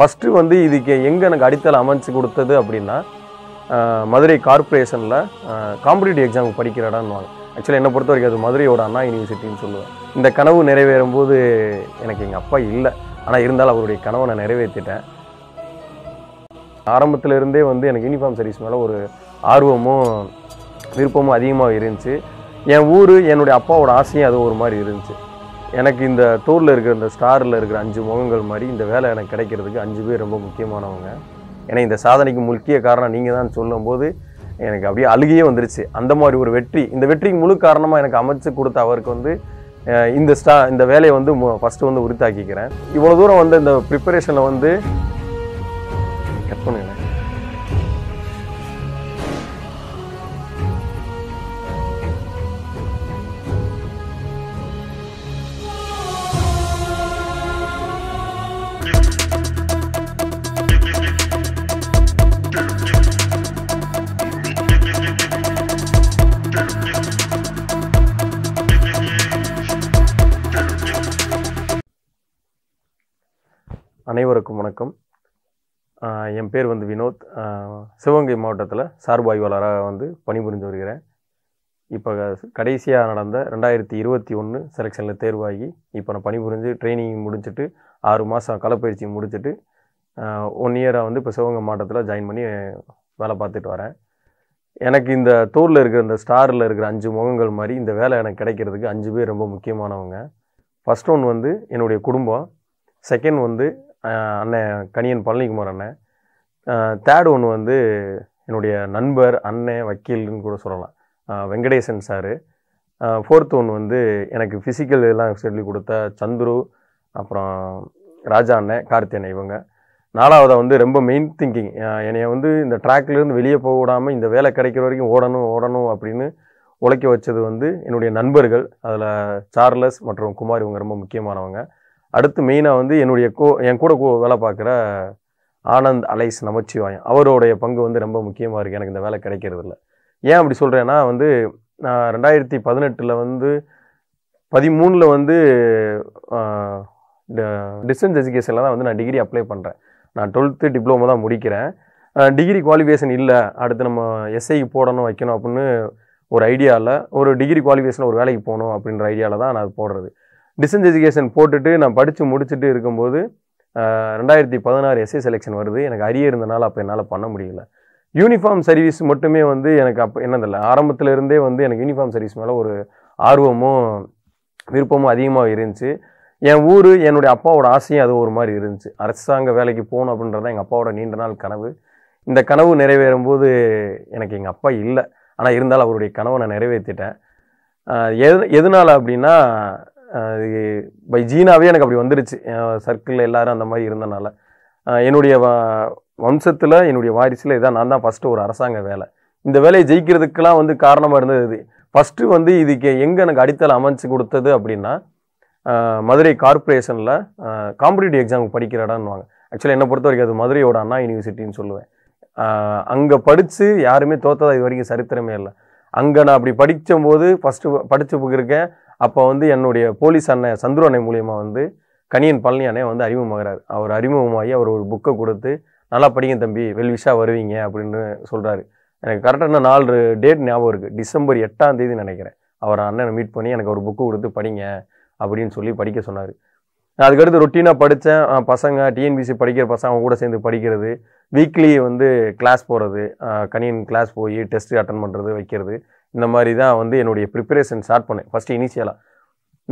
first வந்து இதுக்கு எங்கே எனக்கு அடித்தளம் அமைச்சு கொடுத்தது அப்படின்னா மதுரை கார்பரேஷனில் காம்படிட்டிவ் எக்ஸாம் படிக்கிற இடம்னுவாங்க ஆக்சுவலாக என்னை பொறுத்த வரைக்கும் அது மதுரையோட அண்ணா யூனிவர்சிட்டின்னு சொல்லுவேன் இந்த கனவு நிறைவேறும் போது எனக்கு எங்கள் அப்பா இல்லை ஆனால் இருந்தாலும் அவருடைய கனவை நான் நிறைவேற்றிட்டேன் ஆரம்பத்திலேருந்தே வந்து எனக்கு யூனிஃபார்ம் சர்வீஸ் மேலே ஒரு ஆர்வமும் விருப்பமும் அதிகமாக இருந்துச்சு என் ஊர் என்னுடைய அப்பாவோட ஆசையும் அது ஒரு மாதிரி இருந்துச்சு எனக்கு இந்த டூரில் இருக்கிற இந்த ஸ்டாரில் இருக்கிற அஞ்சு முகங்கள் மாதிரி இந்த வேலை எனக்கு கிடைக்கிறதுக்கு அஞ்சு பேர் ரொம்ப முக்கியமானவங்க ஏன்னா இந்த சாதனைக்கு முக்கிய காரணம் நீங்கள் தான் சொல்லும்போது எனக்கு அப்படியே அழுகையே வந்துருச்சு அந்த மாதிரி ஒரு வெற்றி இந்த வெற்றிக்கு முழு காரணமாக எனக்கு அமைச்சு கொடுத்த அவருக்கு வந்து இந்த ஸ்டா இந்த வேலையை வந்து ஃபஸ்ட்டு வந்து உறுத்தாக்கிக்கிறேன் இவ்வளோ தூரம் வந்து இந்த ப்ரிப்பரேஷனில் வந்து கட் பண்ணுங்க அனைவருக்கும் வணக்கம் என் பேர் வந்து வினோத் சிவகங்கை மாவட்டத்தில் சார்பாய்வாளராக வந்து பணிபுரிஞ்சு வருகிறேன் இப்போ கடைசியாக நடந்த ரெண்டாயிரத்தி இருபத்தி ஒன்று செலெக்ஷனில் தேர்வாகி இப்போ நான் பணிபுரிஞ்சு ட்ரைனிங் முடிச்சுட்டு ஆறு மாதம் களப்பயிற்சி முடிச்சுட்டு ஒன் இயராக வந்து இப்போ சிவகங்கை மாவட்டத்தில் ஜாயின் பண்ணி வேலை பார்த்துட்டு வரேன் எனக்கு இந்த தூரில் இருக்கிற இந்த ஸ்டாரில் இருக்கிற அஞ்சு முகங்கள் மாதிரி இந்த வேலை எனக்கு கிடைக்கிறதுக்கு அஞ்சு பேர் ரொம்ப முக்கியமானவங்க ஃபஸ்ட் ஒன் வந்து என்னுடைய குடும்பம் செகண்ட் வந்து அண்ணன் கனியன் பழனிக்குமார் அண்ணன் தேர்ட் ஒன்று வந்து என்னுடைய நண்பர் அண்ணன் வக்கீல்னு கூட சொல்லலாம் வெங்கடேசன் சார் ஃபோர்த் ஒன் வந்து எனக்கு ஃபிசிக்கல் எல்லாம் சொல்லி கொடுத்த சந்துரு அப்புறம் ராஜா அண்ணன் அண்ணன் இவங்க நாலாவதாக வந்து ரொம்ப மெயின் திங்கிங் என்னைய வந்து இந்த ட்ராக்லேருந்து வெளியே போக விடாமல் இந்த வேலை கிடைக்கிற வரைக்கும் ஓடணும் ஓடணும் அப்படின்னு உழைக்க வச்சது வந்து என்னுடைய நண்பர்கள் அதில் சார்லஸ் மற்றும் குமார் இவங்க ரொம்ப முக்கியமானவங்க அடுத்து மெயினாக வந்து என்னுடைய கோ என் கூட கோ வேலை பார்க்குற ஆனந்த் அலைஸ் நமச்சிவாயம் அவருடைய பங்கு வந்து ரொம்ப முக்கியமாக இருக்குது எனக்கு இந்த வேலை கிடைக்கிறது இல்லை ஏன் அப்படி சொல்கிறேன்னா வந்து நான் ரெண்டாயிரத்தி பதினெட்டில் வந்து பதிமூணில் வந்து டிஸ்டன்ஸ் எஜுகேஷனில் தான் வந்து நான் டிகிரி அப்ளை பண்ணுறேன் நான் டுவெல்த்து டிப்ளமோ தான் முடிக்கிறேன் டிகிரி குவாலிஃபிகேஷன் இல்லை அடுத்து நம்ம எஸ்ஐக்கு போடணும் வைக்கணும் அப்படின்னு ஒரு ஐடியாவில் ஒரு டிகிரி குவாலிஃபிகேஷன் ஒரு வேலைக்கு போகணும் அப்படின்ற ஐடியாவில் தான் நான் அது போடுறது டிஸ்டன்ஸ் எஜுகேஷன் போட்டுட்டு நான் படித்து முடிச்சுட்டு இருக்கும்போது ரெண்டாயிரத்தி பதினாறு எஸ்ஏ செலெக்ஷன் வருது எனக்கு அரிய இருந்தனால அப்போ என்னால் பண்ண முடியல யூனிஃபார்ம் சர்வீஸ் மட்டுமே வந்து எனக்கு அப்போ என்னதில்லை ஆரம்பத்துலேருந்தே வந்து எனக்கு யூனிஃபார்ம் சர்வீஸ் மேலே ஒரு ஆர்வமும் விருப்பமும் அதிகமாக இருந்துச்சு என் ஊர் என்னுடைய அப்பாவோட ஆசையும் அது ஒரு மாதிரி இருந்துச்சு அரசாங்க வேலைக்கு போகணும் அப்படின்றதான் எங்கள் அப்பாவோட நீண்ட நாள் கனவு இந்த கனவு நிறைவேறும் போது எனக்கு எங்கள் அப்பா இல்லை ஆனால் இருந்தாலும் அவருடைய கனவை நான் நிறைவேற்றிட்டேன் எது எதனால் அப்படின்னா பை ஜீனாவே எனக்கு அப்படி வந்துருச்சு சர்க்கிளில் எல்லாரும் அந்த மாதிரி இருந்தனால என்னுடைய வம்சத்தில் என்னுடைய வாரிசில் இதான் நான் தான் ஃபஸ்ட்டு ஒரு அரசாங்க வேலை இந்த வேலையை ஜெயிக்கிறதுக்கெலாம் வந்து காரணமாக இருந்தது இது ஃபஸ்ட்டு வந்து இதுக்கு எங்கே எனக்கு அடித்தளம் அமைச்சு கொடுத்தது அப்படின்னா மதுரை கார்பரேஷனில் காம்படிட்டிவ் எக்ஸாமுக்கு படிக்கிற இடம்னுவாங்க ஆக்சுவலாக என்னை பொறுத்த வரைக்கும் அது மதுரையோட அண்ணா யூனிவர்சிட்டின்னு சொல்லுவேன் அங்கே படித்து யாருமே தோத்ததாக இது வரைக்கும் சரித்திரமே இல்லை அங்கே நான் அப்படி படித்தபோது ஃபஸ்ட்டு படித்து இருக்கேன் அப்போ வந்து என்னுடைய போலீஸ் அண்ணன் சந்துரு அணை மூலியமாக வந்து கனியன் பழனி அண்ணன் வந்து அறிமுகமாகிறார் அவர் அறிமுகமாகி அவர் ஒரு புக்கை கொடுத்து நல்லா படிங்க தம்பி வெல்விஷாக வருவீங்க அப்படின்னு சொல்கிறாரு எனக்கு கரெக்டாக நாலு டேட் ஞாபகம் இருக்குது டிசம்பர் எட்டாம் தேதி நினைக்கிறேன் அவர் அண்ணனை மீட் பண்ணி எனக்கு ஒரு புக்கு கொடுத்து படிங்க அப்படின்னு சொல்லி படிக்க சொன்னார் அதுக்கடுத்து ரொட்டீனாக படித்தேன் பசங்க டிஎன்பிசி படிக்கிற பசங்க அவங்க கூட சேர்ந்து படிக்கிறது வீக்லி வந்து கிளாஸ் போகிறது கணியன் கிளாஸ் போய் டெஸ்ட்டு அட்டன் பண்ணுறது வைக்கிறது இந்த மாதிரி தான் வந்து என்னுடைய ப்ரிப்பரேஷன் ஸ்டார்ட் பண்ணேன் ஃபஸ்ட்டு இனிஷியலாக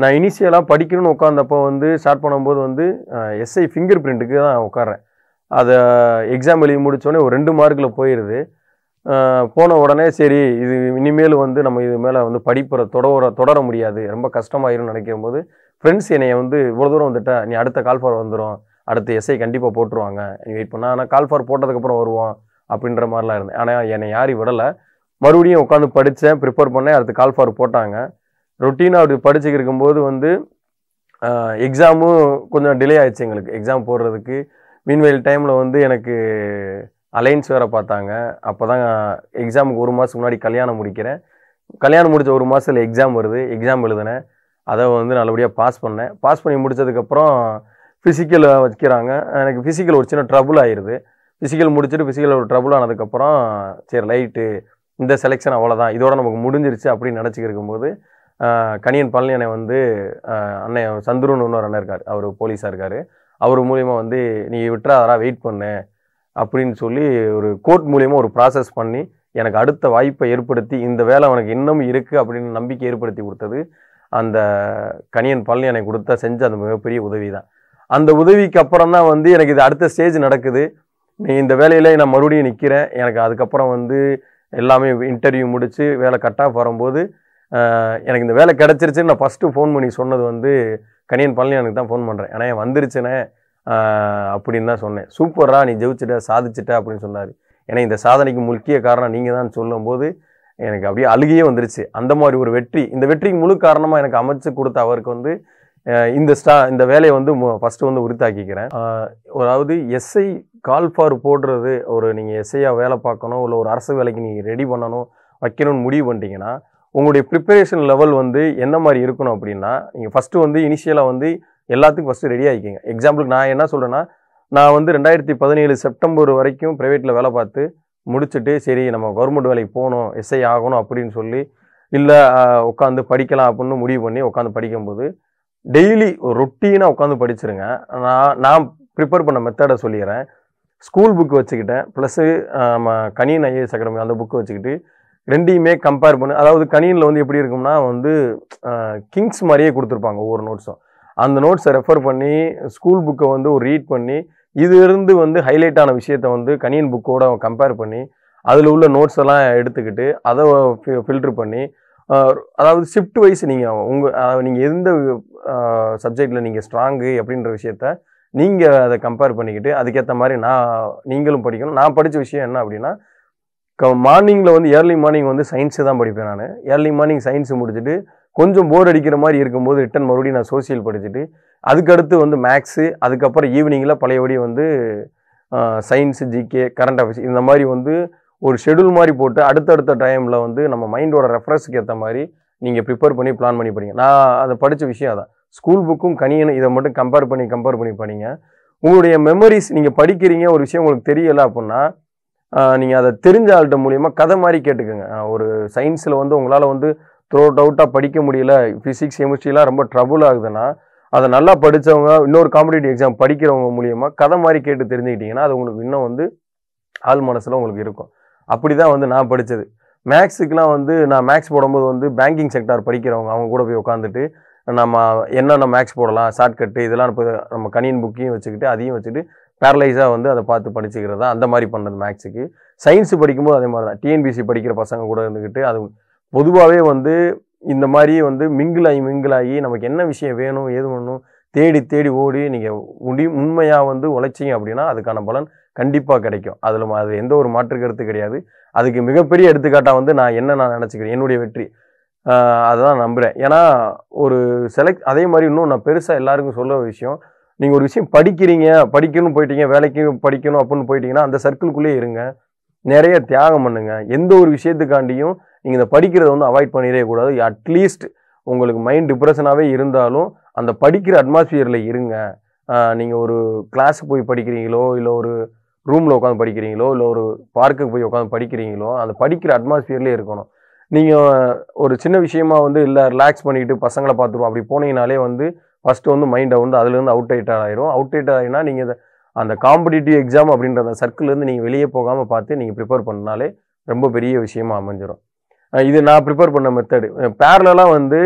நான் இனிஷியலாக படிக்கணும்னு உட்காந்தப்போ வந்து ஸ்டார்ட் பண்ணும்போது வந்து எஸ்ஐ ஃபிங்கர் பிரிண்ட்டுக்கு தான் உட்காறேன் அதை எக்ஸாம் எழுதி முடித்தோடனே ஒரு ரெண்டு மார்க்கில் போயிடுது போன உடனே சரி இது இனிமேல் வந்து நம்ம இது மேலே வந்து படிப்புற தொடர தொடர முடியாது ரொம்ப கஷ்டமாயிரும்னு நினைக்கும் போது ஃப்ரெண்ட்ஸ் என்னை வந்து இவ்வளோ தூரம் வந்துட்டா நீ அடுத்த கால்ஃபார் வந்துடும் அடுத்த எஸ்ஐ கண்டிப்பாக போட்டுருவாங்க நீ வெயிட் பண்ணால் ஆனால் கால்ஃபார் போட்டதுக்கப்புறம் வருவோம் அப்படின்ற மாதிரிலாம் இருந்தேன் ஆனால் என்னை யாரும் விடலை மறுபடியும் உட்காந்து படித்தேன் ப்ரிப்பேர் பண்ணேன் அடுத்து கால் ஃபார் போட்டாங்க ரொட்டீனாக அப்படி படிச்சுக்கி இருக்கும்போது வந்து எக்ஸாமும் கொஞ்சம் டிலே ஆயிடுச்சு எங்களுக்கு எக்ஸாம் போடுறதுக்கு மீன்வெயில் டைமில் வந்து எனக்கு அலைன்ஸ் வேறு பார்த்தாங்க அப்போ தான் எக்ஸாமுக்கு ஒரு மாதத்துக்கு முன்னாடி கல்யாணம் முடிக்கிறேன் கல்யாணம் முடித்த ஒரு மாதத்தில் எக்ஸாம் வருது எக்ஸாம் எழுதினேன் அதை வந்து நல்லபடியாக பாஸ் பண்ணேன் பாஸ் பண்ணி முடித்ததுக்கப்புறம் ஃபிசிக்கல் வைக்கிறாங்க எனக்கு ஃபிசிக்கல் ஒரு சின்ன ட்ரபுள் ஆயிடுது ஃபிசிக்கல் முடிச்சுட்டு ஃபிசிக்கல் ஒரு ட்ரபுள் ஆனதுக்கப்புறம் சரி லைட்டு இந்த செலெக்ஷன் அவ்வளோதான் இதோட நமக்கு முடிஞ்சிருச்சு அப்படின்னு நினச்சிக்கிருக்கும் போது கணியன் பழனி வந்து அண்ணன் சந்துருன்னு இன்னொரு அண்ணன் இருக்கார் அவர் போலீஸாக இருக்கார் அவர் மூலிமா வந்து நீ விட்டுறாதரா வெயிட் பண்ணு அப்படின்னு சொல்லி ஒரு கோர்ட் மூலியமாக ஒரு ப்ராசஸ் பண்ணி எனக்கு அடுத்த வாய்ப்பை ஏற்படுத்தி இந்த வேலை அவனுக்கு இன்னும் இருக்குது அப்படின்னு நம்பிக்கை ஏற்படுத்தி கொடுத்தது அந்த கணியன் பழனி கொடுத்த கொடுத்தா செஞ்ச அந்த மிகப்பெரிய உதவி தான் அந்த உதவிக்கு அப்புறம் தான் வந்து எனக்கு இது அடுத்த ஸ்டேஜ் நடக்குது நீ இந்த வேலையில் நான் மறுபடியும் நிற்கிறேன் எனக்கு அதுக்கப்புறம் வந்து எல்லாமே இன்டர்வியூ முடித்து வேலை கட்டாக வரும்போது எனக்கு இந்த வேலை கிடச்சிருச்சுன்னு நான் ஃபஸ்ட்டு ஃபோன் பண்ணி சொன்னது வந்து கனியன் எனக்கு தான் ஃபோன் பண்ணுறேன் ஏன்னா வந்துருச்சுனே அப்படின்னு தான் சொன்னேன் சூப்பராக நீ ஜெயிச்சிட்ட சாதிச்சிட்ட அப்படின்னு சொன்னார் ஏன்னா இந்த சாதனைக்கு முக்கிய காரணம் நீங்கள் தான் சொல்லும்போது எனக்கு அப்படியே அழுகையே வந்துருச்சு அந்த மாதிரி ஒரு வெற்றி இந்த வெற்றிக்கு முழு காரணமாக எனக்கு அமைச்சு கொடுத்த அவருக்கு வந்து இந்த ஸ்டா இந்த வேலையை வந்து ஃபஸ்ட்டு வந்து உரித்தாக்கிக்கிறேன் அதாவது எஸ்ஐ கால் ஃபார் போடுறது ஒரு நீங்கள் எஸ்ஐயாக வேலை பார்க்கணும் இல்லை ஒரு அரசு வேலைக்கு நீங்கள் ரெடி பண்ணணும் வைக்கணும்னு முடிவு பண்ணிட்டீங்கன்னா உங்களுடைய ப்ரிப்பரேஷன் லெவல் வந்து என்ன மாதிரி இருக்கணும் அப்படின்னா நீங்கள் ஃபஸ்ட்டு வந்து இனிஷியலாக வந்து எல்லாத்துக்கும் ஃபஸ்ட்டு ரெடி ஆகிக்கிங்க எக்ஸாம்பிளுக்கு நான் என்ன சொல்கிறேன்னா நான் வந்து ரெண்டாயிரத்தி பதினேழு செப்டம்பர் வரைக்கும் ப்ரைவேட்டில் வேலை பார்த்து முடிச்சுட்டு சரி நம்ம கவர்மெண்ட் வேலைக்கு போகணும் எஸ்ஐ ஆகணும் அப்படின்னு சொல்லி இல்லை உட்காந்து படிக்கலாம் அப்படின்னு முடிவு பண்ணி உட்காந்து படிக்கும்போது டெய்லி ரொட்டீனாக உட்காந்து படிச்சிருங்க நான் நான் ப்ரிப்பேர் பண்ண மெத்தடை சொல்லிடுறேன் ஸ்கூல் புக் வச்சுக்கிட்டேன் ப்ளஸ்ஸு நம்ம கணியன் ஐஏஎஸ் அகாடமி அந்த புக்கை வச்சுக்கிட்டு ரெண்டையுமே கம்பேர் பண்ணு அதாவது கணியனில் வந்து எப்படி இருக்கும்னா வந்து கிங்ஸ் மாதிரியே கொடுத்துருப்பாங்க ஒவ்வொரு நோட்ஸும் அந்த நோட்ஸை ரெஃபர் பண்ணி ஸ்கூல் புக்கை வந்து ஒரு ரீட் பண்ணி இதுலேருந்து வந்து ஹைலைட் ஆன வந்து கணியன் புக்கோடு கம்பேர் பண்ணி அதில் உள்ள நோட்ஸ் எல்லாம் எடுத்துக்கிட்டு அதை ஃபில்ட்ரு பண்ணி அதாவது ஷிஃப்ட் வைஸ் நீங்கள் உங்கள் அதாவது நீங்கள் எந்த சப்ஜெக்டில் நீங்கள் ஸ்ட்ராங்கு அப்படின்ற விஷயத்த நீங்கள் அதை கம்பேர் பண்ணிக்கிட்டு அதுக்கேற்ற மாதிரி நான் நீங்களும் படிக்கணும் நான் படித்த விஷயம் என்ன அப்படின்னா க மார்னிங்கில் வந்து ஏர்லி மார்னிங் வந்து சயின்ஸு தான் படிப்பேன் நான் ஏர்லி மார்னிங் சயின்ஸு முடிச்சுட்டு கொஞ்சம் போர் அடிக்கிற மாதிரி இருக்கும்போது ரிட்டன் மறுபடியும் நான் சோசியல் படிச்சுட்டு அதுக்கடுத்து வந்து மேக்ஸு அதுக்கப்புறம் ஈவினிங்கில் பழையபடி வந்து சயின்ஸு ஜிகே கரண்ட் அஃபேர்ஸ் இந்த மாதிரி வந்து ஒரு ஷெடியூல் மாதிரி போட்டு அடுத்தடுத்த டைமில் வந்து நம்ம மைண்டோட ரெஃபரன்ஸுக்கு ஏற்ற மாதிரி நீங்கள் ப்ரிப்பேர் பண்ணி பிளான் பண்ணி படிங்க நான் அதை படித்த விஷயம் அதான் ஸ்கூல் புக்கும் கணியனை இதை மட்டும் கம்பேர் பண்ணி கம்பேர் பண்ணி படிங்க உங்களுடைய மெமரிஸ் நீங்கள் படிக்கிறீங்க ஒரு விஷயம் உங்களுக்கு தெரியலை அப்படின்னா நீங்கள் அதை தெரிஞ்ச ஆள்கிட்ட மூலியமாக கதை மாதிரி கேட்டுக்கோங்க ஒரு சயின்ஸில் வந்து உங்களால் வந்து த்ரோ டவுட்டாக படிக்க முடியல ஃபிசிக்ஸ் கெமிஸ்ட்ரிலாம் ரொம்ப ட்ரபுள் ஆகுதுன்னா அதை நல்லா படித்தவங்க இன்னொரு காம்படிட்டிவ் எக்ஸாம் படிக்கிறவங்க மூலியமாக கதை மாதிரி கேட்டு தெரிஞ்சுக்கிட்டிங்கன்னா அது உங்களுக்கு இன்னும் வந்து ஆள் மனசில் உங்களுக்கு இருக்கும் அப்படி தான் வந்து நான் படித்தது மேக்ஸுக்கெலாம் வந்து நான் மேக்ஸ் போடும்போது வந்து பேங்கிங் செக்டார் படிக்கிறவங்க அவங்க கூட போய் உட்காந்துட்டு நம்ம என்னென்ன மேக்ஸ் போடலாம் ஷார்ட்கட்டு இதெல்லாம் இப்போ நம்ம கணியன் புக்கையும் வச்சுக்கிட்டு அதையும் வச்சுட்டு பேரலைஸாக வந்து அதை பார்த்து படிச்சுக்கிறதா அந்த மாதிரி பண்ணது மேக்ஸுக்கு சயின்ஸு படிக்கும்போது அதே மாதிரி தான் டிஎன்பிசி படிக்கிற பசங்க கூட இருந்துக்கிட்டு அது பொதுவாகவே வந்து இந்த மாதிரி வந்து மிங்கிளாகி மிங்கிளாகி நமக்கு என்ன விஷயம் வேணும் ஏது வேணும் தேடி தேடி ஓடி நீங்கள் முடி உண்மையாக வந்து உழைச்சிங்க அப்படின்னா அதுக்கான பலன் கண்டிப்பாக கிடைக்கும் அதில் அது எந்த ஒரு மாற்று கருத்து கிடையாது அதுக்கு மிகப்பெரிய எடுத்துக்காட்டாக வந்து நான் என்ன நான் நினச்சிக்கிறேன் என்னுடைய வெற்றி அதுதான் நம்புகிறேன் ஏன்னா ஒரு செலக்ட் அதே மாதிரி இன்னும் நான் பெருசாக எல்லாருக்கும் சொல்ல விஷயம் நீங்கள் ஒரு விஷயம் படிக்கிறீங்க படிக்கணும் போயிட்டீங்க வேலைக்கு படிக்கணும் அப்படின்னு போயிட்டீங்கன்னா அந்த சர்க்கிள்குள்ளேயே இருங்க நிறைய தியாகம் பண்ணுங்கள் எந்த ஒரு விஷயத்துக்காண்டியும் நீங்கள் இந்த படிக்கிறத வந்து அவாய்ட் பண்ணிடவே கூடாது அட்லீஸ்ட் உங்களுக்கு மைண்ட் டிப்ரெஷனாகவே இருந்தாலும் அந்த படிக்கிற அட்மாஸ்பியரில் இருங்க நீங்கள் ஒரு கிளாஸுக்கு போய் படிக்கிறீங்களோ இல்லை ஒரு ரூமில் உட்காந்து படிக்கிறீங்களோ இல்லை ஒரு பார்க்குக்கு போய் உட்காந்து படிக்கிறீங்களோ அந்த படிக்கிற அட்மாஸ்ஃபியர்லேயே இருக்கணும் நீங்கள் ஒரு சின்ன விஷயமா வந்து இல்லை ரிலாக்ஸ் பண்ணிட்டு பசங்களை பார்த்துருவோம் அப்படி போனீங்கனாலே வந்து ஃபஸ்ட்டு வந்து மைண்டை வந்து அதுலேருந்து அவுட் ஐட்டாக ஆயிரும் அவுட் ஐட் ஆகினா நீங்கள் அந்த காம்படிட்டிவ் எக்ஸாம் அப்படின்ற அந்த சர்க்கிள்லேருந்து நீங்கள் வெளியே போகாமல் பார்த்து நீங்கள் ப்ரிப்பேர் பண்ணாலே ரொம்ப பெரிய விஷயமா அமைஞ்சிடும் இது நான் ப்ரிப்பேர் பண்ண மெத்தடு பேரலாம் வந்து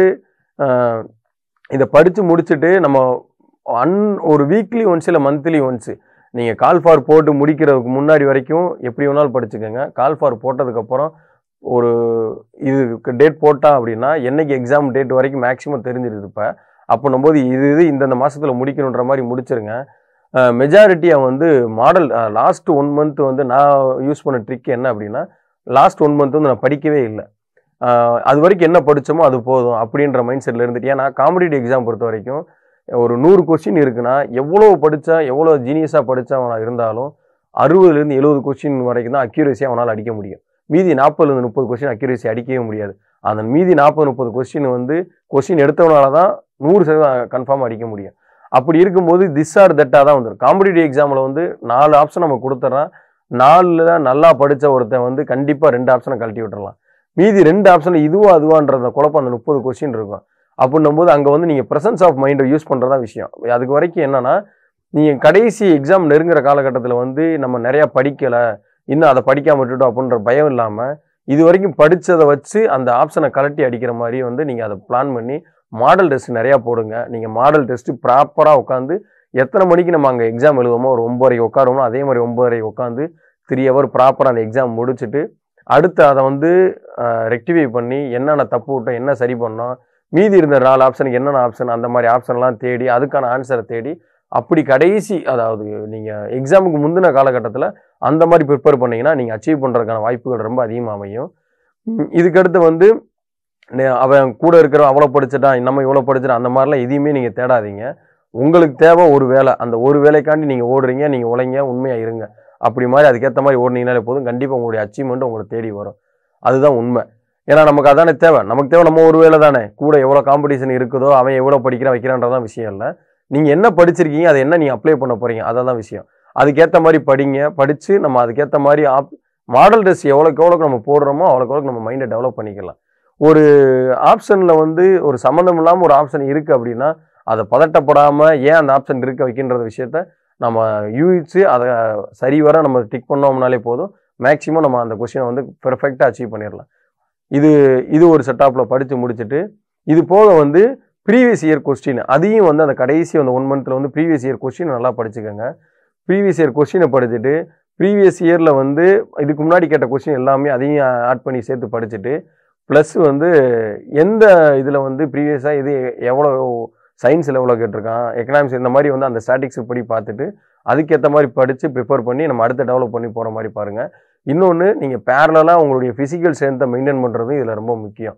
இதை படித்து முடிச்சுட்டு நம்ம அன் ஒரு வீக்லி ஒன்ஸ் இல்லை மந்த்லி ஒன்ஸு நீங்கள் கால் ஃபார் போட்டு முடிக்கிறதுக்கு முன்னாடி வரைக்கும் எப்படி வேணாலும் படிச்சுக்கோங்க கால் ஃபார் போட்டதுக்கப்புறம் ஒரு இதுக்கு டேட் போட்டால் அப்படின்னா என்றைக்கு எக்ஸாம் டேட் வரைக்கும் மேக்ஸிமம் தெரிஞ்சிருது இப்போ அப்படின்னும் போது இது இது இந்தந்த மாதத்தில் முடிக்கணுன்ற மாதிரி முடிச்சிருங்க மெஜாரிட்டியாக வந்து மாடல் லாஸ்ட் ஒன் மந்த் வந்து நான் யூஸ் பண்ண ட்ரிக் என்ன அப்படின்னா லாஸ்ட் ஒன் மந்த் வந்து நான் படிக்கவே இல்லை அது வரைக்கும் என்ன படித்தோமோ அது போதும் அப்படின்ற மைண்ட் செட்டில் இருந்துட்டு ஏன்னா காம்படிட்டிவ் எக்ஸாம் பொறுத்த வரைக்கும் ஒரு நூறு கொஸ்டின் இருக்குன்னா எவ்வளோ படித்தா எவ்வளோ ஜீனியஸாக படித்தா இருந்தாலும் அறுபதுலேருந்து எழுபது கொஸ்டின் வரைக்கும் தான் அக்யூரேசியாக அவனால் அடிக்க முடியும் மீதி நாற்பதுலேருந்து முப்பது கொஸ்டின் அக்யூரேசி அடிக்கவே முடியாது அந்த மீதி நாற்பது முப்பது கொஸ்டின் வந்து கொஸ்டின் எடுத்தவனால தான் நூறு சதவீதம் கன்ஃபார்மாக அடிக்க முடியும் அப்படி இருக்கும்போது திஸ் ஆர் தட்டாக தான் வந்துடும் காம்படிட்டிவ் எக்ஸாமில் வந்து நாலு ஆப்ஷன் நம்ம கொடுத்துட்றோம் நாலில் தான் நல்லா படித்த ஒருத்தன் வந்து கண்டிப்பாக ரெண்டு ஆப்ஷனை கழட்டி விட்டுறலாம் மீதி ரெண்டு ஆப்ஷன் இதுவாக அதுவான்ற அந்த குழப்பம் அந்த முப்பது கொஸ்டின் இருக்கும் அப்படின்னும் போது அங்கே வந்து நீங்கள் ப்ரெசன்ஸ் ஆஃப் மைண்டை யூஸ் பண்ணுறது தான் விஷயம் அதுக்கு வரைக்கும் என்னென்னா நீங்கள் கடைசி எக்ஸாம் நெருங்குற காலகட்டத்தில் வந்து நம்ம நிறையா படிக்கலை இன்னும் அதை படிக்காமல் விட்டுட்டோம் அப்படின்ற பயம் இல்லாமல் இது வரைக்கும் படித்ததை வச்சு அந்த ஆப்ஷனை கலட்டி அடிக்கிற மாதிரி வந்து நீங்கள் அதை பிளான் பண்ணி மாடல் டெஸ்ட் நிறையா போடுங்க நீங்கள் மாடல் டெஸ்ட்டு ப்ராப்பராக உட்காந்து எத்தனை மணிக்கு நம்ம அங்கே எக்ஸாம் எழுதுவோமோ ஒரு ஒம்பதரைக்கு உட்காருவோமோ அதே மாதிரி ஒம்பதரைக்கு உட்காந்து த்ரீ ஹவர் ப்ராப்பராக அந்த எக்ஸாம் முடிச்சுட்டு அடுத்து அதை வந்து ரெக்டிஃபை பண்ணி என்னென்ன தப்பு விட்டோம் என்ன சரி பண்ணோம் மீதி இருந்த நாலு ஆப்ஷனுக்கு என்னென்ன ஆப்ஷன் அந்த மாதிரி ஆப்ஷன்லாம் தேடி அதுக்கான ஆன்சரை தேடி அப்படி கடைசி அதாவது நீங்கள் எக்ஸாமுக்கு முந்தின காலகட்டத்தில் அந்த மாதிரி ப்ரிப்பேர் பண்ணிங்கன்னா நீங்கள் அச்சீவ் பண்ணுறதுக்கான வாய்ப்புகள் ரொம்ப அதிகமாக அமையும் இதுக்கடுத்து வந்து அவன் கூட இருக்கிற அவ்வளோ படிச்சிட்டான் நம்ம இவ்வளோ படிச்சிட்டா அந்த மாதிரிலாம் எதையுமே நீங்கள் தேடாதீங்க உங்களுக்கு தேவை ஒரு வேலை அந்த ஒரு வேலைக்காண்டி நீங்கள் ஓடுறீங்க நீங்கள் உழைங்க உண்மையாக இருங்க அப்படி மாதிரி அதுக்கேற்ற மாதிரி ஓடுனீங்கனாலே போதும் கண்டிப்பாக உங்களுடைய அச்சீவ்மெண்ட் உங்களை தேடி வரும் அதுதான் உண்மை ஏன்னா நமக்கு அதானே தேவை நமக்கு தேவை நம்ம ஒரு வேலை தானே கூட எவ்வளோ காம்படிஷன் இருக்குதோ அவன் எவ்வளோ படிக்கிறான் வைக்கிறான்றதான் விஷயம் இல்லை நீங்கள் என்ன படிச்சிருக்கீங்க அதை என்ன நீங்கள் அப்ளை பண்ண போகிறீங்க அதை தான் விஷயம் அதுக்கேற்ற மாதிரி படிங்க படித்து நம்ம அதுக்கேற்ற மாதிரி ஆப் மாடல் ட்ரெஸ் எவ்வளோக்கு எவ்வளோக்கு நம்ம போடுறோமோ அவ்வளோக்கு எவ்வளோக்கு நம்ம மைண்டை டெவலப் பண்ணிக்கலாம் ஒரு ஆப்ஷனில் வந்து ஒரு சம்மந்தம் இல்லாமல் ஒரு ஆப்ஷன் இருக்குது அப்படின்னா அதை பதட்டப்படாமல் ஏன் அந்த ஆப்ஷன் இருக்க வைக்கின்ற விஷயத்த நம்ம யூகிச்சு அதை சரிவர நம்ம டிக் பண்ணோம்னாலே போதும் மேக்ஸிமம் நம்ம அந்த கொஷினை வந்து பெர்ஃபெக்டாக அச்சீவ் பண்ணிடலாம் இது இது ஒரு செட்டாப்பில் படித்து முடிச்சுட்டு இது போக வந்து ப்ரீவியஸ் இயர் கொஸ்டின் அதையும் வந்து அந்த கடைசி அந்த ஒன் மந்த்தில் வந்து ப்ரீவியஸ் இயர் கொஸ்டின் நல்லா படிச்சுக்கோங்க ப்ரீவியஸ் இயர் கொஸ்டினை படிச்சுட்டு ப்ரீவியஸ் இயரில் வந்து இதுக்கு முன்னாடி கேட்ட கொஸ்டின் எல்லாமே அதையும் ஆட் பண்ணி சேர்த்து படிச்சுட்டு ப்ளஸ் வந்து எந்த இதில் வந்து ப்ரீவியஸாக இது எவ்வளோ சயின்ஸில் எவ்வளோ கேட்டிருக்கான் எக்கனாமிக்ஸ் இந்த மாதிரி வந்து அந்த ஸ்டாட்டிக்ஸ் படி பார்த்துட்டு அதுக்கேற்ற மாதிரி படித்து ப்ரிப்பேர் பண்ணி நம்ம அடுத்த டெவலப் பண்ணி போகிற மாதிரி பாருங்கள் இன்னொன்று நீங்கள் பேரலாக உங்களுடைய ஃபிசிக்கல் ஸ்ட்ரென்த்தை மெயின்டைன் பண்ணுறது இதில் ரொம்ப முக்கியம்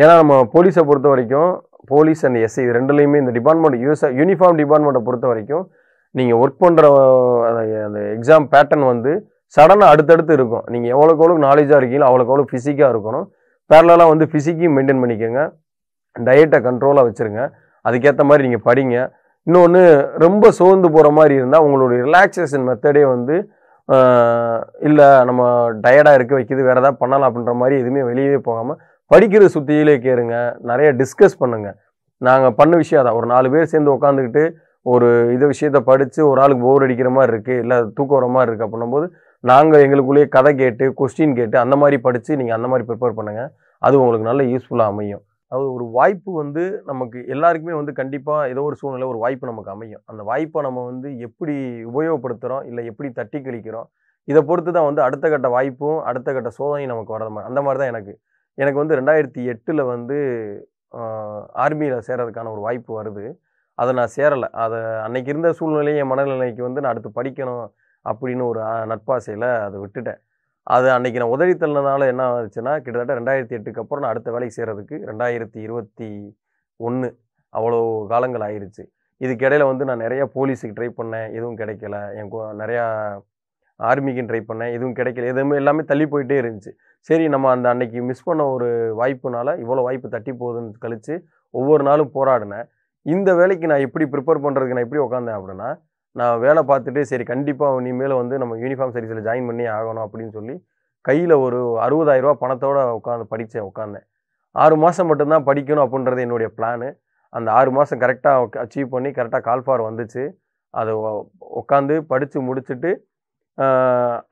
ஏன்னா நம்ம போலீஸை பொறுத்த வரைக்கும் போலீஸ் அண்ட் எஸ்ஐ இது ரெண்டுலேயுமே இந்த டிபார்ட்மெண்ட் யூஸ் யூனிஃபார்ம் டிபார்ட்மெண்ட்டை பொறுத்த வரைக்கும் நீங்கள் ஒர்க் பண்ணுற அந்த எக்ஸாம் பேட்டர்ன் வந்து சடனாக அடுத்தடுத்து இருக்கும் நீங்கள் எவ்வளோக்கு எவ்வளோ நாலேஜாக இருக்கீங்களோ அவ்வளோக்கு அவ்வளோ ஃபிசிக்காக இருக்கணும் பேரலாக வந்து ஃபிசிக்கையும் மெயின்டைன் பண்ணிக்கோங்க டயட்டை கண்ட்ரோலாக வச்சுருங்க அதுக்கேற்ற மாதிரி நீங்கள் படிங்க இன்னொன்று ரொம்ப சோர்ந்து போகிற மாதிரி இருந்தால் உங்களுடைய ரிலாக்ஸேஷன் மெத்தடே வந்து இல்லை நம்ம டயர்டாக இருக்க வைக்கிது வேறு எதாவது பண்ணலாம் அப்படின்ற மாதிரி எதுவுமே வெளியவே போகாமல் படிக்கிறது சுற்றியிலே கேருங்க நிறைய டிஸ்கஸ் பண்ணுங்கள் நாங்கள் பண்ண விஷயம் அதான் ஒரு நாலு பேர் சேர்ந்து உட்காந்துக்கிட்டு ஒரு இதை விஷயத்த படித்து ஒரு ஆளுக்கு போர் அடிக்கிற மாதிரி இருக்குது இல்லை தூக்க வர மாதிரி இருக்குது அப்படின்னும் போது நாங்கள் எங்களுக்குள்ளேயே கதை கேட்டு கொஸ்டின் கேட்டு அந்த மாதிரி படித்து நீங்கள் அந்த மாதிரி ப்ரிப்பேர் பண்ணுங்கள் அது உங்களுக்கு நல்ல யூஸ்ஃபுல்லாக அமையும் அதாவது ஒரு வாய்ப்பு வந்து நமக்கு எல்லாருக்குமே வந்து கண்டிப்பாக ஏதோ ஒரு சூழ்நிலை ஒரு வாய்ப்பு நமக்கு அமையும் அந்த வாய்ப்பை நம்ம வந்து எப்படி உபயோகப்படுத்துகிறோம் இல்லை எப்படி தட்டி கழிக்கிறோம் இதை பொறுத்து தான் வந்து அடுத்த கட்ட வாய்ப்பும் அடுத்த கட்ட சோதனையும் நமக்கு வரது மாதிரி அந்த மாதிரி தான் எனக்கு எனக்கு வந்து ரெண்டாயிரத்தி எட்டில் வந்து ஆர்மியில் சேரதுக்கான ஒரு வாய்ப்பு வருது அதை நான் சேரலை அதை அன்னைக்கு இருந்த சூழ்நிலையை என் மனநிலைக்கு வந்து நான் அடுத்து படிக்கணும் அப்படின்னு ஒரு நட்பாசையில் அதை விட்டுட்டேன் அது அன்றைக்கி நான் உதவி தள்ளினால என்ன ஆச்சுன்னா கிட்டத்தட்ட ரெண்டாயிரத்தி எட்டுக்கு அப்புறம் நான் அடுத்த வேலைக்கு செய்கிறதுக்கு ரெண்டாயிரத்தி இருபத்தி ஒன்று அவ்வளோ காலங்கள் ஆயிடுச்சு இதுக்கிடையில் வந்து நான் நிறையா போலீஸுக்கு ட்ரை பண்ணேன் எதுவும் கிடைக்கல என் நிறையா ஆர்மிக்குன்னு ட்ரை பண்ணேன் எதுவும் கிடைக்கல எதுவுமே எல்லாமே தள்ளி போயிட்டே இருந்துச்சு சரி நம்ம அந்த அன்னைக்கு மிஸ் பண்ண ஒரு வாய்ப்புனால இவ்வளோ வாய்ப்பு தட்டி போகுதுன்னு கழித்து ஒவ்வொரு நாளும் போராடினேன் இந்த வேலைக்கு நான் எப்படி ப்ரிப்பேர் பண்ணுறதுக்கு நான் எப்படி உட்காந்தேன் அப்படின்னா நான் வேலை பார்த்துட்டு சரி கண்டிப்பாக இனிமேல் வந்து நம்ம யூனிஃபார்ம் சர்வீஸில் ஜாயின் பண்ணி ஆகணும் அப்படின்னு சொல்லி கையில் ஒரு ரூபா பணத்தோடு உட்காந்து படித்தேன் உட்காந்தேன் ஆறு மாதம் மட்டும்தான் படிக்கணும் அப்படின்றது என்னுடைய பிளானு அந்த ஆறு மாதம் கரெக்டாக அச்சீவ் பண்ணி கரெக்டாக கால்ஃபார் வந்துச்சு அதை உட்காந்து படித்து முடிச்சுட்டு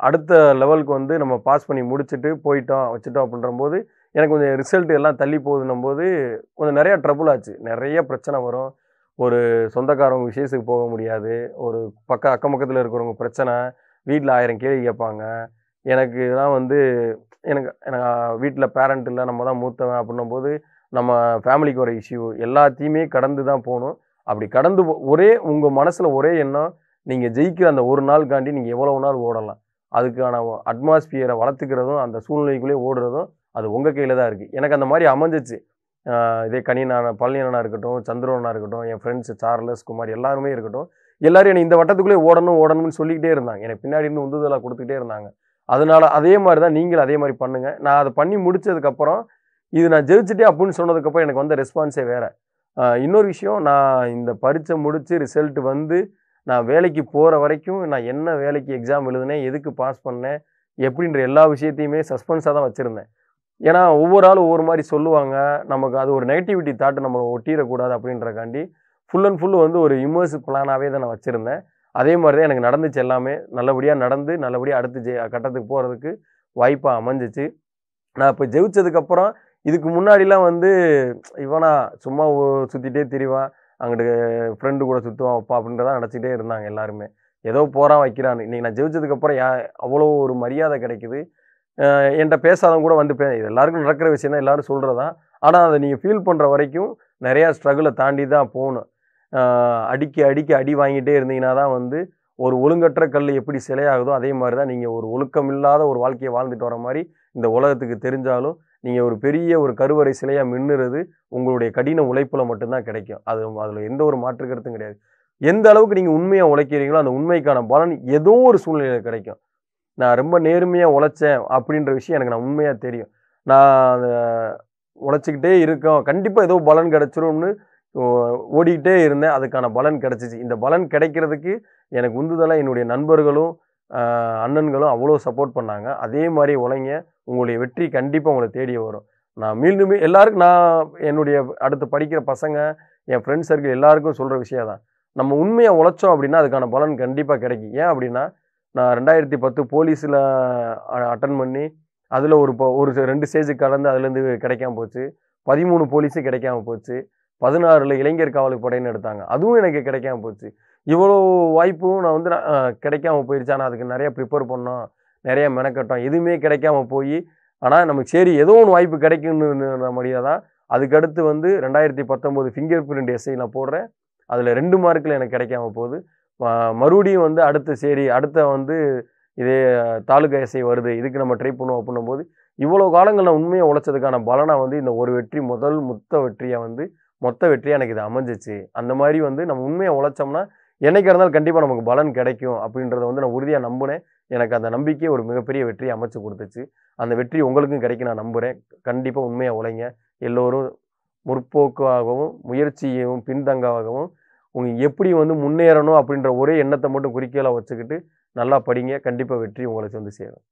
அடுத்த லெவலுக்கு வந்து நம்ம பாஸ் பண்ணி முடிச்சுட்டு போயிட்டோம் வச்சுட்டோம் அப்படின்றம்போது எனக்கு கொஞ்சம் ரிசல்ட் எல்லாம் தள்ளி போகுதுன்னும் போது கொஞ்சம் நிறையா ட்ரபுள் ஆச்சு நிறைய பிரச்சனை வரும் ஒரு சொந்தக்காரவங்க விசேஷத்துக்கு போக முடியாது ஒரு பக்க அக்கம் பக்கத்தில் இருக்கிறவங்க பிரச்சனை வீட்டில் ஆயிரம் கேள்வி கேட்பாங்க எனக்கு தான் வந்து எனக்கு எனக்கு வீட்டில் பேரண்ட் இல்லை நம்ம தான் மூத்தவன் அப்படின்னும் போது நம்ம ஃபேமிலிக்கு ஒரு இஷ்யூ எல்லாத்தையுமே கடந்து தான் போகணும் அப்படி கடந்து ஒரே உங்கள் மனசில் ஒரே எண்ணம் நீங்கள் ஜெயிக்கிற அந்த ஒரு காண்டி நீங்கள் எவ்வளோ நாள் ஓடலாம் அதுக்கான அட்மாஸ்பியரை வளர்த்துக்கிறதும் அந்த சூழ்நிலைக்குள்ளேயே ஓடுறதும் அது உங்கள் கையில் தான் இருக்குது எனக்கு அந்த மாதிரி அமைஞ்சிச்சு இதே கனியனான பழனியனா இருக்கட்டும் சந்திரனா இருக்கட்டும் என் ஃப்ரெண்ட்ஸ் சார்லஸ் குமார் எல்லாருமே இருக்கட்டும் எல்லாரும் என்னை இந்த வட்டத்துக்குள்ளே ஓடணும் ஓடணும்னு சொல்லிக்கிட்டே இருந்தாங்க எனக்கு பின்னாடி இருந்து உந்துதலாக கொடுத்துக்கிட்டே இருந்தாங்க அதனால் அதே மாதிரி தான் நீங்களும் அதே மாதிரி பண்ணுங்கள் நான் அதை பண்ணி முடித்ததுக்கப்புறம் இது நான் ஜெயிச்சிட்டே அப்படின்னு சொன்னதுக்கப்புறம் எனக்கு வந்த ரெஸ்பான்ஸே வேறு இன்னொரு விஷயம் நான் இந்த பரீட்சை முடித்து ரிசல்ட் வந்து நான் வேலைக்கு போகிற வரைக்கும் நான் என்ன வேலைக்கு எக்ஸாம் எழுதுனேன் எதுக்கு பாஸ் பண்ணேன் எப்படின்ற எல்லா விஷயத்தையுமே சஸ்பென்ஸாக தான் வச்சுருந்தேன் ஏன்னா ஒவ்வொரு ஆளும் ஒவ்வொரு மாதிரி சொல்லுவாங்க நமக்கு அது ஒரு நெகட்டிவிட்டி தாட்டு நம்ம ஒட்டிடக்கூடாது அப்படின்றக்காண்டி ஃபுல் அண்ட் ஃபுல் வந்து ஒரு இமர்ஸ் பிளானாகவே தான் நான் வச்சுருந்தேன் அதே மாதிரி தான் எனக்கு நடந்துச்சு எல்லாமே நல்லபடியாக நடந்து நல்லபடியாக அடுத்து ஜெ கட்டத்துக்கு போகிறதுக்கு வாய்ப்பாக அமைஞ்சிச்சு நான் இப்போ ஜெயிச்சதுக்கப்புறம் இதுக்கு முன்னாடிலாம் வந்து இவனா சும்மா சுற்றிட்டே திரிவான் அங்கிட்டு ஃப்ரெண்டு கூட சுற்றுவான் அப்பா அப்படின்றதான் நினச்சிட்டே இருந்தாங்க எல்லாருமே ஏதோ போகிறான் வைக்கிறான்னு இன்றைக்கி நான் ஜெயிச்சதுக்கப்புறம் யா அவ்வளோ ஒரு மரியாதை கிடைக்குது என்கிட்ட பேசாதவங்க கூட வந்து பே இது எல்லாருக்கும் நடக்கிற விஷயம் தான் எல்லோரும் தான் ஆனால் அதை நீங்கள் ஃபீல் பண்ணுற வரைக்கும் நிறையா ஸ்ட்ரகிளை தாண்டி தான் போகணும் அடிக்க அடிக்க அடி வாங்கிட்டே இருந்தீங்கன்னா தான் வந்து ஒரு ஒழுங்கற்ற கல் எப்படி சிலையாகுதோ அதே மாதிரி தான் நீங்கள் ஒரு ஒழுக்கம் இல்லாத ஒரு வாழ்க்கையை வாழ்ந்துட்டு வர மாதிரி இந்த உலகத்துக்கு தெரிஞ்சாலும் நீங்கள் ஒரு பெரிய ஒரு கருவறை சிலையாக மின்னுறது உங்களுடைய கடின உழைப்பில் மட்டும்தான் கிடைக்கும் அது அதில் எந்த ஒரு மாற்று கருத்தும் கிடையாது எந்த அளவுக்கு நீங்கள் உண்மையாக உழைக்கிறீங்களோ அந்த உண்மைக்கான பலன் ஏதோ ஒரு சூழ்நிலையில் கிடைக்கும் நான் ரொம்ப நேர்மையாக உழைச்சேன் அப்படின்ற விஷயம் எனக்கு நான் உண்மையாக தெரியும் நான் அதை உழைச்சிக்கிட்டே இருக்கோம் கண்டிப்பாக ஏதோ பலன் கிடச்சிரும்னு ஓடிக்கிட்டே இருந்தேன் அதுக்கான பலன் கிடச்சிச்சு இந்த பலன் கிடைக்கிறதுக்கு எனக்கு உந்துதலாக என்னுடைய நண்பர்களும் அண்ணன்களும் அவ்வளோ சப்போர்ட் பண்ணாங்க அதே மாதிரி உழைங்க உங்களுடைய வெற்றி கண்டிப்பாக உங்களை தேடி வரும் நான் மீண்டும் எல்லாருக்கும் நான் என்னுடைய அடுத்து படிக்கிற பசங்க என் ஃப்ரெண்ட்ஸ் சர்க்கிள் எல்லாருக்கும் சொல்கிற விஷயம் தான் நம்ம உண்மையாக உழைச்சோம் அப்படின்னா அதுக்கான பலன் கண்டிப்பாக கிடைக்கும் ஏன் அப்படின்னா நான் ரெண்டாயிரத்தி பத்து போலீஸில் அட்டன் பண்ணி அதில் ஒரு ஒரு ரெண்டு ஸ்டேஜ் கலந்து அதுலேருந்து கிடைக்காம போச்சு பதிமூணு போலீஸு கிடைக்காம போச்சு பதினாறில் இளைஞர் காவல் படைன்னு எடுத்தாங்க அதுவும் எனக்கு கிடைக்காம போச்சு இவ்வளோ வாய்ப்பும் நான் வந்து கிடைக்காம போயிடுச்சு ஆனால் அதுக்கு நிறையா ப்ரிப்பேர் பண்ணோம் நிறையா மெனக்கட்டோம் எதுவுமே கிடைக்காம போய் ஆனால் நமக்கு சரி ஏதோ ஒன்று வாய்ப்பு கிடைக்குன்னு முடியாக தான் அதுக்கடுத்து வந்து ரெண்டாயிரத்தி பத்தொம்போது ஃபிங்கர் பிரிண்ட் எஸ்ஐ நான் போடுறேன் அதில் ரெண்டு மார்க்கில் எனக்கு கிடைக்காம போகுது மறுபடியும் வந்து அடுத்த சரி அடுத்த வந்து இதே தாலுகா இசை வருது இதுக்கு நம்ம ட்ரை பண்ணுவோம் அப்படின்னும் போது இவ்வளோ காலங்கள் நான் உண்மையாக உழைச்சதுக்கான பலனாக வந்து இந்த ஒரு வெற்றி முதல் மொத்த வெற்றியை வந்து மொத்த வெற்றியாக எனக்கு இது அமைஞ்சிச்சு அந்த மாதிரி வந்து நம்ம உண்மையாக உழைச்சோம்னா என்னைக்கு இருந்தாலும் கண்டிப்பாக நமக்கு பலன் கிடைக்கும் அப்படின்றத வந்து நான் உறுதியாக நம்பினேன் எனக்கு அந்த நம்பிக்கையை ஒரு மிகப்பெரிய வெற்றியை அமைச்சு கொடுத்துச்சு அந்த வெற்றி உங்களுக்கும் கிடைக்க நான் நம்புகிறேன் கண்டிப்பாக உண்மையாக உழைங்க எல்லோரும் முற்போக்காகவும் முயற்சியும் பின்தங்காகவும் உங்க எப்படி வந்து முன்னேறணும் அப்படின்ற ஒரே எண்ணத்தை மட்டும் குறிக்கோளாக வச்சுக்கிட்டு நல்லா படிங்க கண்டிப்பாக வெற்றி உங்களை வந்து சேரும்